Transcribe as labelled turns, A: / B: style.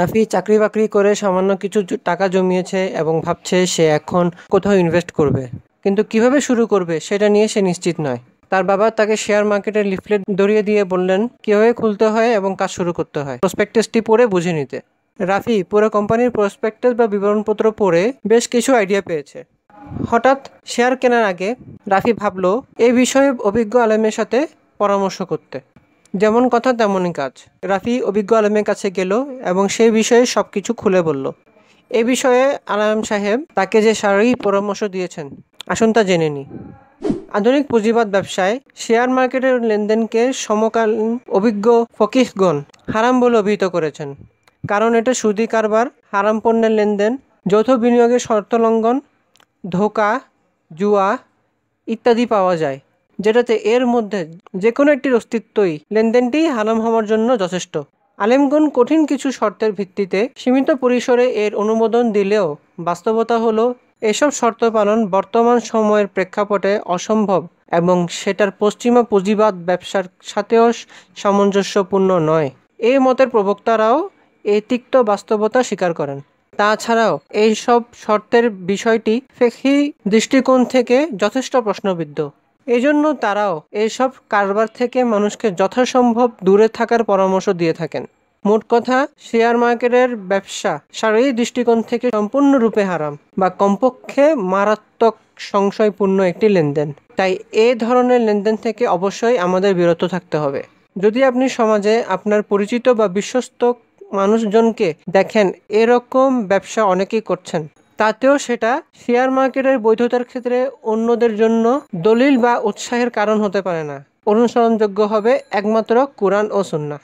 A: রাফি চাকরি বাকরি করে সামান্য কিছু টাকা জমিয়েছে এবং ভাবছে সে এখন কোথাও ইনভেস্ট করবে কিন্তু কিভাবে শুরু করবে সেটা নিয়ে সে নিশ্চিত নয় তার বাবা তাকে শেয়ার মার্কেটের লিফলেট ধরিয়ে দিয়ে বললেন কীভাবে খুলতে হয় এবং কাজ শুরু করতে হয় প্রসপেক্টাসটি পড়ে বুঝে নিতে রাফি পুরো কোম্পানির প্রসপেক্টাস বা বিবরণপত্র পড়ে বেশ কিছু আইডিয়া পেয়েছে হঠাৎ শেয়ার কেনার আগে রাফি ভাবল এ বিষয়ে অভিজ্ঞ আলেমের সাথে পরামর্শ করতে যেমন কথা তেমনই কাজ রাফি অভিজ্ঞ আলমের কাছে গেল এবং সে বিষয়ে সব কিছু খুলে বলল এ বিষয়ে আলম সাহেব তাকে যে শারীরিক পরামর্শ দিয়েছেন আসুন তা জেনে নিই আধুনিক পুঁজিবাদ ব্যবসায় শেয়ার মার্কেটের লেনদেনকে সমকালীন অভিজ্ঞ ফকিহগণ হারাম বলে অভিহিত করেছেন কারণ এটা সুদি কারবার হারাম পণ্যের লেনদেন যৌথ বিনিয়োগের শর্ত লঙ্ঘন ধোকা জুয়া ইত্যাদি পাওয়া যায় যেটাতে এর মধ্যে যে কোনো একটির অস্তিত্বই লেনদেনটি হারাম হওয়ার জন্য যথেষ্ট আলেমগণ কঠিন কিছু শর্তের ভিত্তিতে সীমিত পরিসরে এর অনুমোদন দিলেও বাস্তবতা হলো এসব শর্ত পালন বর্তমান সময়ের প্রেক্ষাপটে অসম্ভব এবং সেটার পশ্চিমা পুঁজিবাদ ব্যবসার সাথেও সামঞ্জস্যপূর্ণ নয় এ মতের প্রবক্তারাও এ তিক্ত বাস্তবতা স্বীকার করেন তাছাড়াও এইসব শর্তের বিষয়টি ফেকি দৃষ্টিকোণ থেকে যথেষ্ট প্রশ্নবিদ্ধ এজন্য তারাও এইসব কারবার থেকে মানুষকে যথাসম্ভব দূরে থাকার পরামর্শ দিয়ে থাকেন মোট কথা শেয়ার মার্কেটের ব্যবসা শারীরিক দৃষ্টিকোণ থেকে সম্পূর্ণরূপে হারাম বা কমপক্ষে মারাত্মক সংশয়পূর্ণ একটি লেনদেন তাই এ ধরনের লেনদেন থেকে অবশ্যই আমাদের বিরত থাকতে হবে যদি আপনি সমাজে আপনার পরিচিত বা বিশ্বস্ত মানুষজনকে দেখেন এরকম ব্যবসা অনেকেই করছেন তাতেও সেটা শেয়ার মার্কেটের বৈধতার ক্ষেত্রে অন্যদের জন্য দলিল বা উৎসাহের কারণ হতে পারে না অনুসরণযোগ্য হবে একমাত্র কোরআন ও সন্না